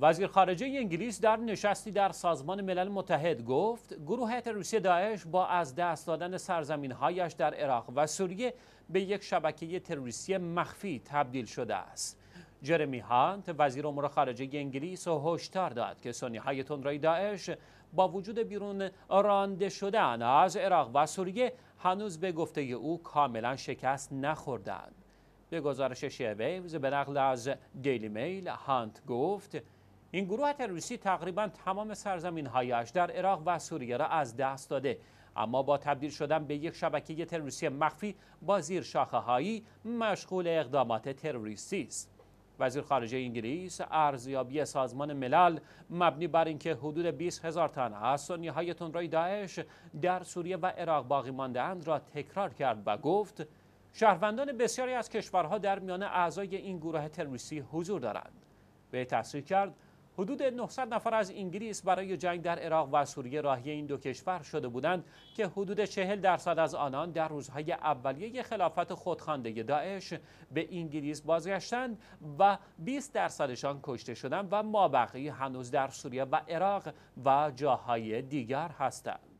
وزیر خارجه انگلیس در نشستی در سازمان ملل متحد گفت گروه تروریستی داعش با از دست دادن سرزمینهایش در عراق و سوریه به یک شبکه تروریستی مخفی تبدیل شده است جرمی هانت وزیر امور خارجه انگلیس هشدار داد که سنی های تندروی داعش با وجود بیرون رانده شدن از عراق و سوریه هنوز به گفته او کاملا شکست نخوردند به گزارش ویوز به نقل از دیلی میل هانت گفت این گروه تروریستی تقریبا تمام سرزمین هایش در عراق و سوریه را از دست داده اما با تبدیل شدن به یک شبکه تروریستی مخفی با زیر شاخه هایی مشغول اقدامات تروریستی است وزیر خارجه انگلیس ارزیابی سازمان ملل مبنی بر اینکه حدود 20 هزار تن از سنی های تندروی داعش در سوریه و عراق باقی مانده اند را تکرار کرد و گفت شهروندان بسیاری از کشورها در میان اعضای این گروه تروریستی حضور دارند. به تصریح کرد حدود 900 نفر از انگلیس برای جنگ در عراق و سوریه راهی این دو کشور شده بودند که حدود 40 درصد از آنان در روزهای اولیه خلافت خودخوانده داعش به انگلیس بازگشتند و 20 درصدشان کشته شدند و مابقی هنوز در سوریه و عراق و جاهای دیگر هستند